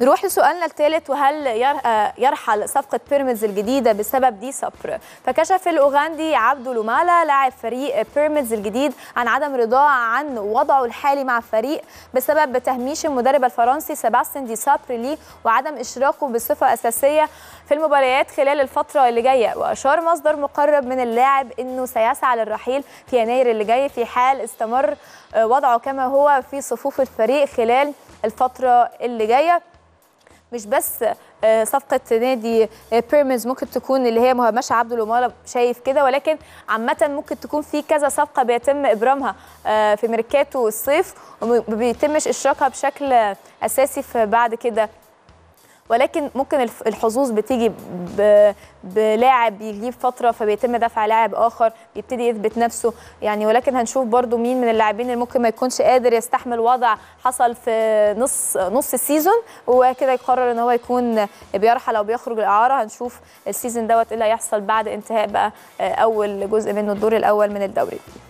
نروح لسؤالنا الثالث وهل آه، يرحل صفقة بيراميدز الجديدة بسبب دي صبر فكشف الأوغندي عبدو لومالا لاعب فريق بيراميدز الجديد عن عدم رضاه عن وضعه الحالي مع الفريق بسبب تهميش المدرب الفرنسي سباستين دي صبر ليه وعدم إشراكه بصفة أساسية في المباريات خلال الفترة اللي جاية وأشار مصدر مقرب من اللاعب أنه سيسعى للرحيل في يناير اللي جاي في حال استمر آه، وضعه كما هو في صفوف الفريق خلال الفترة اللي جاية مش بس آه، صفقه نادي آه، بيراميدز ممكن تكون اللي هي ماشي عبد الاماره شايف كده ولكن عامه ممكن تكون في كذا صفقه بيتم ابرامها آه، في ميركاتو الصيف وما بيتمش اشراكها بشكل اساسي في بعد كده ولكن ممكن الحظوظ بتيجي بلاعب بيجيب فتره فبيتم دفع لاعب اخر يبتدي يثبت نفسه يعني ولكن هنشوف برده مين من اللاعبين اللي ممكن ما يكونش قادر يستحمل وضع حصل في نص نص السيزون وكده يقرر ان هو يكون بيرحل او بيخرج الاعاره هنشوف السيزون دوت ايه اللي هيحصل بعد انتهاء بقى اول جزء منه الدور الاول من الدوري